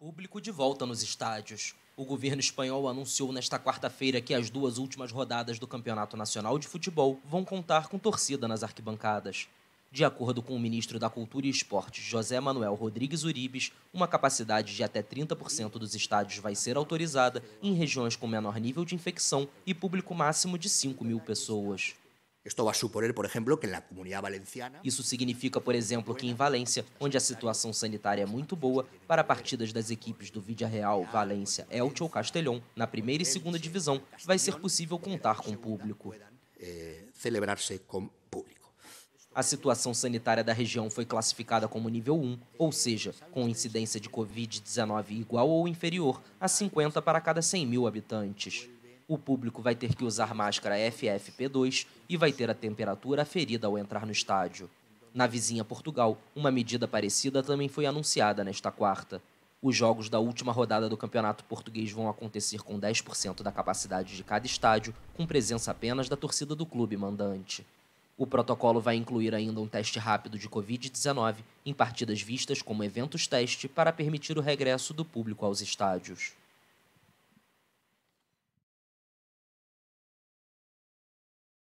Público de volta nos estádios. O governo espanhol anunciou nesta quarta-feira que as duas últimas rodadas do Campeonato Nacional de Futebol vão contar com torcida nas arquibancadas. De acordo com o ministro da Cultura e Esportes, José Manuel Rodrigues Uribes, uma capacidade de até 30% dos estádios vai ser autorizada em regiões com menor nível de infecção e público máximo de 5 mil pessoas. Esto vai a por exemplo, que na comunidade valenciana. Isso significa, por exemplo, que em Valência, onde a situação sanitária é muito boa, para partidas das equipes do Vídea Real, Valência, Elche é ou Castellón, na primeira e segunda divisão, vai ser possível contar com público. Eh, celebrar-se com público. A situação sanitária da região foi classificada como nível 1, ou seja, com incidência de Covid-19 igual ou inferior a 50 para cada 100 mil habitantes. O público vai ter que usar máscara FFP2 e vai ter a temperatura aferida ao entrar no estádio. Na vizinha Portugal, uma medida parecida também foi anunciada nesta quarta. Os jogos da última rodada do Campeonato Português vão acontecer com 10% da capacidade de cada estádio, com presença apenas da torcida do clube mandante. O protocolo vai incluir ainda um teste rápido de Covid-19 em partidas vistas como eventos-teste para permitir o regresso do público aos estádios.